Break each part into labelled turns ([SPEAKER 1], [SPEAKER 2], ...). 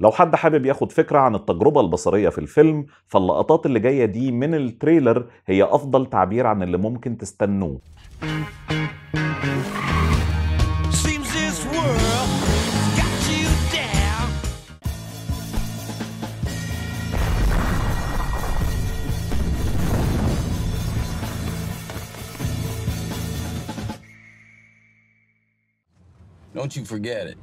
[SPEAKER 1] لو حد حابب ياخد فكرة عن التجربة البصرية في الفيلم فاللقطات اللي جاية دي من التريلر هي أفضل تعبير عن اللي ممكن تستنوه Don't you forget it.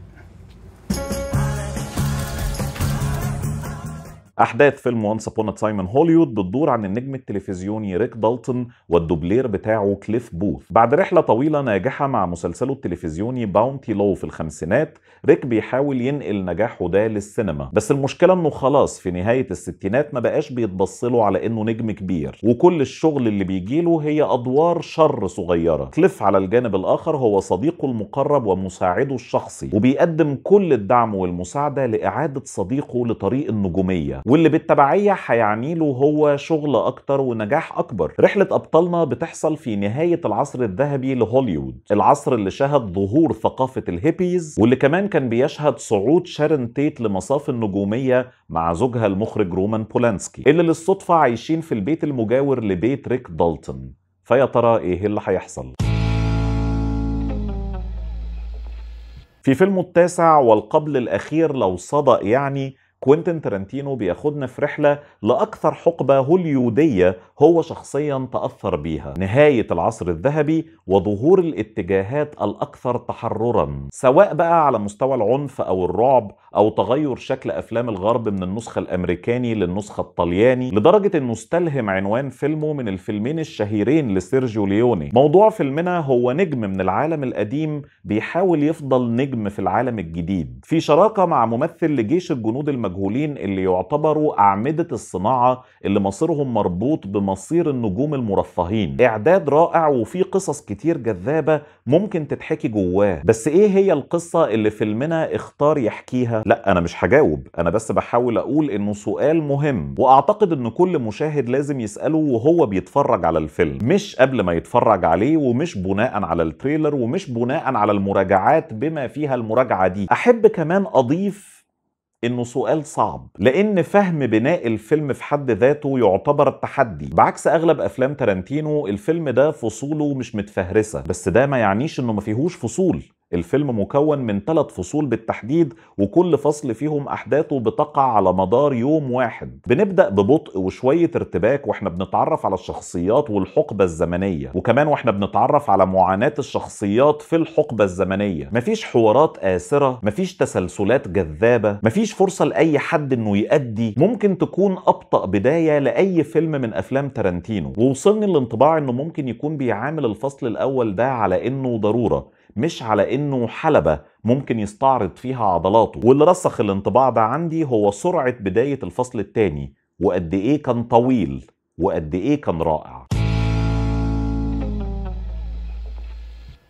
[SPEAKER 1] أحداث فيلم وانس أبون تايم ان هوليوود بتدور عن النجم التلفزيوني ريك دالتون والدوبلير بتاعه كليف بوث بعد رحلة طويلة ناجحة مع مسلسله التلفزيوني باونتي لو في الخمسينات ريك بيحاول ينقل نجاحه ده للسينما بس المشكلة انه خلاص في نهاية الستينات ما بقاش بيتبصله على انه نجم كبير وكل الشغل اللي بيجيله هي أدوار شر صغيرة كليف على الجانب الآخر هو صديقه المقرب ومساعده الشخصي وبيقدم كل الدعم والمساعدة لإعادة صديقه لطريق النجومية واللي بالتبعيه هيعني له هو شغل اكتر ونجاح اكبر رحله ابطالنا بتحصل في نهايه العصر الذهبي لهوليوود العصر اللي شهد ظهور ثقافه الهيبيز واللي كمان كان بيشهد صعود شارن تيت لمصاف النجوميه مع زوجها المخرج رومان بولانسكي اللي للصدفه عايشين في البيت المجاور لبيت ريك دالتون فيا ترى ايه اللي هيحصل في فيلمه التاسع والقبل الاخير لو صدق يعني كوينتن ترنتينو بياخدنا في رحلة لأكثر حقبة هوليودية هو شخصيا تأثر بيها نهاية العصر الذهبي وظهور الاتجاهات الأكثر تحررا سواء بقى على مستوى العنف أو الرعب أو تغير شكل أفلام الغرب من النسخة الأمريكاني للنسخة الطلياني لدرجة أنه استلهم عنوان فيلمه من الفيلمين الشهيرين لسيرجيو ليوني موضوع فيلمنا هو نجم من العالم القديم بيحاول يفضل نجم في العالم الجديد في شراكة مع ممثل لجيش الجنود المجنون المجهولين اللي يعتبروا أعمدة الصناعة اللي مصيرهم مربوط بمصير النجوم المرفهين إعداد رائع وفيه قصص كتير جذابة ممكن تتحكي جواه بس إيه هي القصة اللي فيلمنا اختار يحكيها؟ لا أنا مش هجاوب أنا بس بحاول أقول إنه سؤال مهم وأعتقد إن كل مشاهد لازم يسأله وهو بيتفرج على الفيلم مش قبل ما يتفرج عليه ومش بناء على التريلر ومش بناء على المراجعات بما فيها المراجعة دي أحب كمان أضيف انه سؤال صعب لان فهم بناء الفيلم في حد ذاته يعتبر التحدي بعكس اغلب افلام تارانتينو الفيلم ده فصوله مش متفهرسه بس ده ما يعنيش انه ما فيهوش فصول الفيلم مكون من ثلاث فصول بالتحديد وكل فصل فيهم احداثه بتقع على مدار يوم واحد بنبدا ببطء وشويه ارتباك واحنا بنتعرف على الشخصيات والحقبه الزمنيه وكمان واحنا بنتعرف على معاناه الشخصيات في الحقبه الزمنيه مفيش حوارات اسره مفيش تسلسلات جذابه مفيش فرصه لاي حد انه يادي ممكن تكون ابطا بدايه لاي فيلم من افلام تارانتينو ووصلني الانطباع انه ممكن يكون بيعامل الفصل الاول ده على انه ضروره مش على انه حلبة ممكن يستعرض فيها عضلاته واللي رسخ الانطباع ده عندي هو سرعة بداية الفصل الثاني وقد ايه كان طويل وقد ايه كان رائع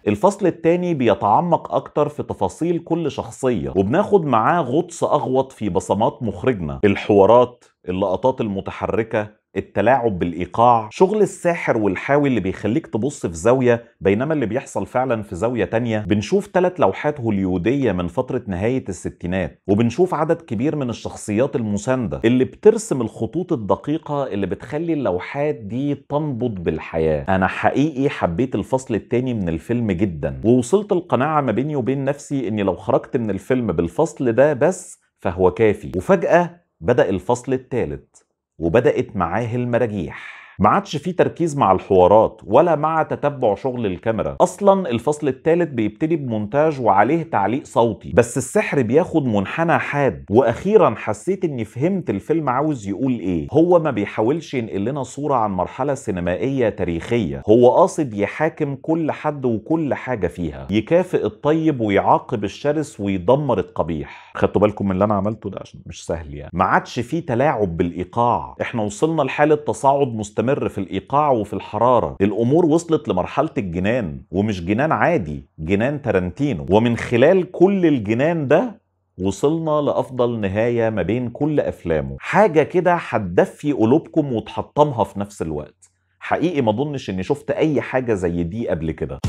[SPEAKER 1] الفصل الثاني بيتعمق أكتر في تفاصيل كل شخصية وبناخد معاه غطس أغوط في بصمات مخرجنا الحوارات اللقطات المتحركة التلاعب بالايقاع شغل الساحر والحاوي اللي بيخليك تبص في زاويه بينما اللي بيحصل فعلا في زاويه تانية بنشوف ثلاث لوحات هوليوديه من فتره نهايه الستينات وبنشوف عدد كبير من الشخصيات المسانده اللي بترسم الخطوط الدقيقه اللي بتخلي اللوحات دي تنبض بالحياه انا حقيقي حبيت الفصل الثاني من الفيلم جدا ووصلت القناعه ما بيني وبين نفسي اني لو خرجت من الفيلم بالفصل ده بس فهو كافي وفجاه بدأ الفصل الثالث وبدأت معاه المراجيح ما عادش في تركيز مع الحوارات ولا مع تتبع شغل الكاميرا اصلا الفصل الثالث بيبتدي بمونتاج وعليه تعليق صوتي بس السحر بياخد منحنى حاد واخيرا حسيت اني فهمت الفيلم عاوز يقول ايه هو ما بيحاولش ينقل لنا صوره عن مرحله سينمائيه تاريخيه هو قاصد يحاكم كل حد وكل حاجه فيها يكافئ الطيب ويعاقب الشرس ويدمر القبيح خدتوا بالكم من اللي انا عملته ده عشان مش سهل يعني ما عادش في تلاعب بالايقاع احنا وصلنا لحاله تصاعد مستمر مستمر في الايقاع وفي الحراره الامور وصلت لمرحله الجنان ومش جنان عادي جنان تارنتينو ومن خلال كل الجنان ده وصلنا لأفضل نهاية ما بين كل أفلامه حاجة كده هتدفي قلوبكم وتحطمها في نفس الوقت حقيقي ما اظنش اني شفت اي حاجة زي دي قبل كده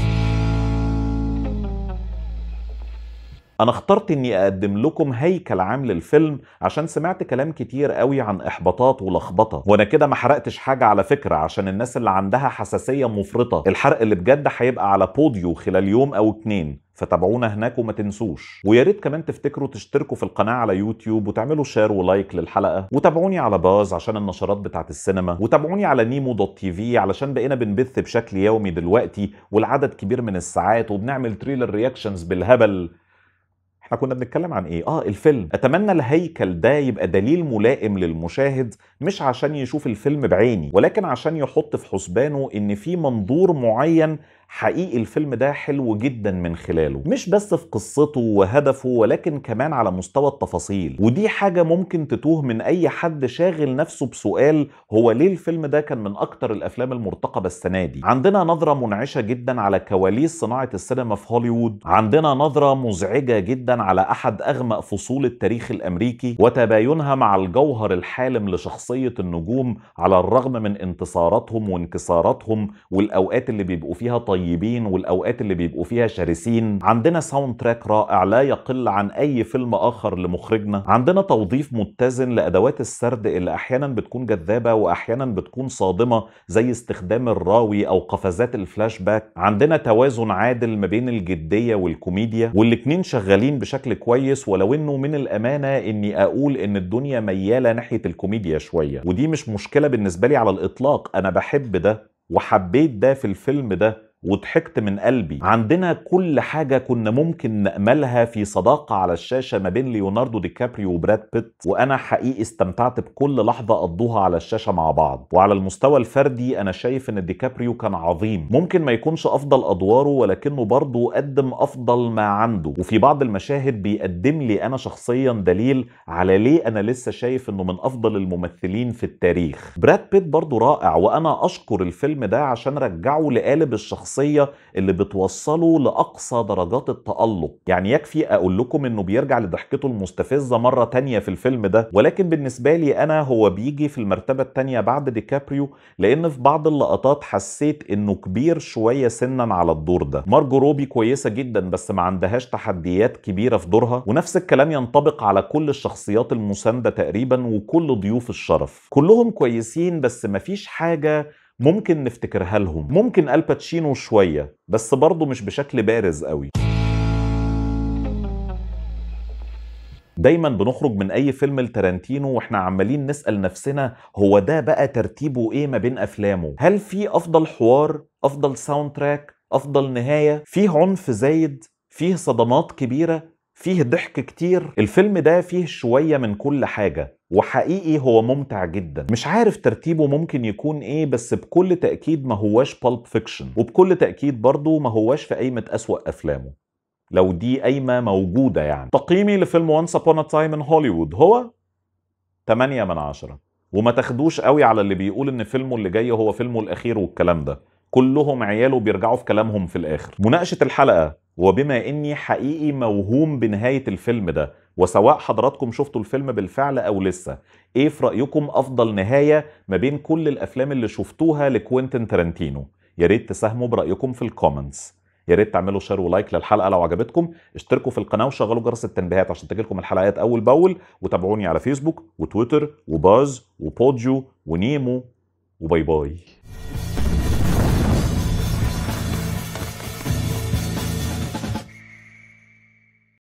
[SPEAKER 1] انا اخترت اني اقدم لكم هيكل عام للفيلم عشان سمعت كلام كتير قوي عن احباطات ولخبطه وانا كده ما حرقتش حاجه على فكره عشان الناس اللي عندها حساسيه مفرطه الحرق اللي بجد هيبقى على بوديو خلال يوم او اتنين فتابعونا هناك وما تنسوش ويا ريت كمان تفتكروا تشتركوا في القناه على يوتيوب وتعملوا شير ولايك للحلقه وتابعوني على باز عشان النشرات بتاعه السينما وتابعوني على نيمو دوت تي في علشان بقينا بنبث بشكل يومي دلوقتي والعدد كبير من الساعات وبنعمل تريلر رياكشنز بالهبل احنا كنا بنتكلم عن ايه اه الفيلم اتمنى الهيكل ده يبقى دليل ملائم للمشاهد مش عشان يشوف الفيلم بعيني ولكن عشان يحط في حسبانه ان في منظور معين حقيقي الفيلم ده حلو جدا من خلاله مش بس في قصته وهدفه ولكن كمان على مستوى التفاصيل ودي حاجة ممكن تتوه من أي حد شاغل نفسه بسؤال هو ليه الفيلم ده كان من أكتر الأفلام المرتقبة السنة دي عندنا نظرة منعشة جدا على كواليس صناعة السينما في هوليوود عندنا نظرة مزعجة جدا على أحد أغمق فصول التاريخ الأمريكي وتباينها مع الجوهر الحالم لشخصية النجوم على الرغم من انتصاراتهم وانكساراتهم والأوقات اللي بيبقوا فيها طيب طيبين والاوقات اللي بيبقوا فيها شرسين عندنا ساوند تراك رائع لا يقل عن اي فيلم اخر لمخرجنا عندنا توظيف متزن لادوات السرد اللي احيانا بتكون جذابه واحيانا بتكون صادمه زي استخدام الراوي او قفزات الفلاش باك عندنا توازن عادل ما بين الجديه والكوميديا والاتنين شغالين بشكل كويس ولو انه من الامانه اني اقول ان الدنيا مياله ناحيه الكوميديا شويه ودي مش مشكله بالنسبه لي على الاطلاق انا بحب ده وحبيت ده في الفيلم ده وضحكت من قلبي عندنا كل حاجة كنا ممكن نأملها في صداقة على الشاشة ما بين ليوناردو دي كابريو وبراد بيت وأنا حقيقي استمتعت بكل لحظة قضوها على الشاشة مع بعض وعلى المستوى الفردي أنا شايف إن دي كابريو كان عظيم ممكن ما يكونش أفضل أدواره ولكنه برضه قدم أفضل ما عنده وفي بعض المشاهد بيقدم لي أنا شخصيا دليل على ليه أنا لسه شايف إنه من أفضل الممثلين في التاريخ براد بيت برضه رائع وأنا أشكر الفيلم ده عشان رجعه لقالب الشخصية الشخصيه اللي بتوصله لاقصى درجات التالق يعني يكفي اقول لكم انه بيرجع لضحكته المستفزه مره تانية في الفيلم ده ولكن بالنسبه لي انا هو بيجي في المرتبه التانية بعد ديكابريو لان في بعض اللقطات حسيت انه كبير شويه سنا على الدور ده مارجو روبي كويسه جدا بس ما عندهاش تحديات كبيره في دورها ونفس الكلام ينطبق على كل الشخصيات المسانده تقريبا وكل ضيوف الشرف كلهم كويسين بس مفيش حاجه ممكن نفتكرها لهم ممكن الباتشينو شوية بس برضه مش بشكل بارز قوي دايما بنخرج من اي فيلم لتارانتينو واحنا عمالين نسال نفسنا هو ده بقى ترتيبه ايه ما بين افلامه هل في افضل حوار افضل ساوند تراك افضل نهايه فيه عنف زايد فيه صدمات كبيره فيه ضحك كتير الفيلم ده فيه شوية من كل حاجة وحقيقي هو ممتع جدا مش عارف ترتيبه ممكن يكون ايه بس بكل تأكيد ما هواش بالب فيكشن وبكل تأكيد برضه ما هواش في قايمة أسوأ أفلامه لو دي قايمة موجودة يعني تقييمي لفيلم وانس ابون تايم ان هوليوود هو 8 من 10 وما تاخدوش قوي على اللي بيقول ان فيلمه اللي جاي هو فيلمه الأخير والكلام ده كلهم عياله بيرجعوا في كلامهم في الآخر مناقشة الحلقة وبما اني حقيقي موهوم بنهايه الفيلم ده وسواء حضراتكم شفتوا الفيلم بالفعل او لسه ايه في رايكم افضل نهايه ما بين كل الافلام اللي شفتوها لكوينتن ترنتينو يا ريت تساهموا برايكم في الكومنتس يا ريت تعملوا شير ولايك للحلقه لو عجبتكم اشتركوا في القناه وشغلوا جرس التنبيهات عشان تجيلكم الحلقات اول باول وتابعوني على فيسبوك وتويتر وباز وبوديو ونيمو وباي باي